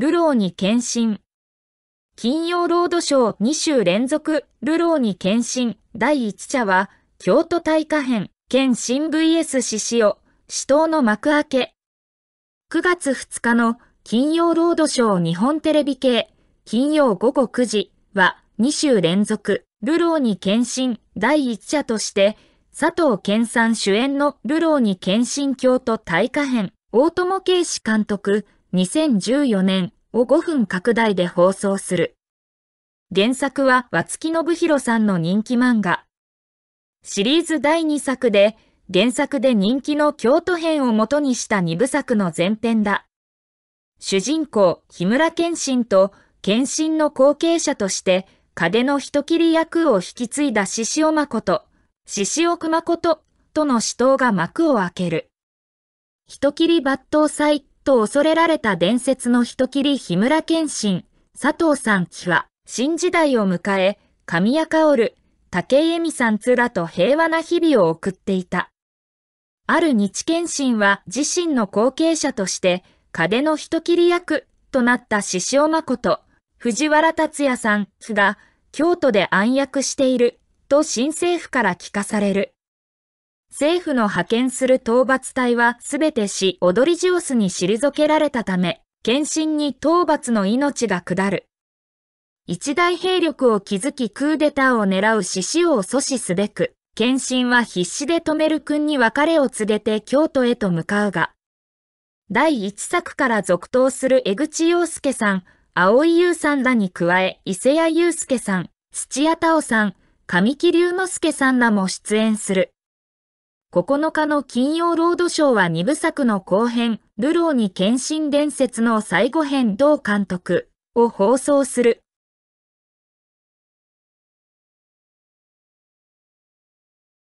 ルローに献身。金曜ロードショー2週連続、ルローに献身。第1茶は、京都大化編、県新 VS 獅子を、死闘の幕開け。9月2日の金曜ロードショー日本テレビ系、金曜午後9時は2週連続、ルローに献身第1者として、佐藤健さん主演のルローに献身京都大化編、大友慶史監督、2014年を5分拡大で放送する。原作は和月信弘さんの人気漫画。シリーズ第2作で、原作で人気の京都編を元にした2部作の前編だ。主人公、日村謙信と、謙信の後継者として、金の人切り役を引き継いだ獅子尾誠、獅子尾熊こと、との死闘が幕を開ける。人切り抜刀祭と恐れられた伝説の人切り日村謙信、佐藤さんちは、新時代を迎え、神谷薫、竹井恵美さんつらと平和な日々を送っていた。ある日謙信は自身の後継者として、風の人切り役となった獅子尾誠、藤原達也さんが京都で暗躍していると新政府から聞かされる。政府の派遣する討伐隊はすべて死、踊りジオスに退けられたため、献身に討伐の命が下る。一大兵力を築きクーデターを狙う獅子王を阻止すべく、献身は必死で止める君に別れを告げて京都へと向かうが、第一作から続投する江口洋介さん、青井優さんらに加え、伊勢谷祐介さん、土屋太鳳さん、神木隆之介さんらも出演する。9日の金曜ロードショーは2部作の後編、ルローに献身伝説の最後編同監督を放送する。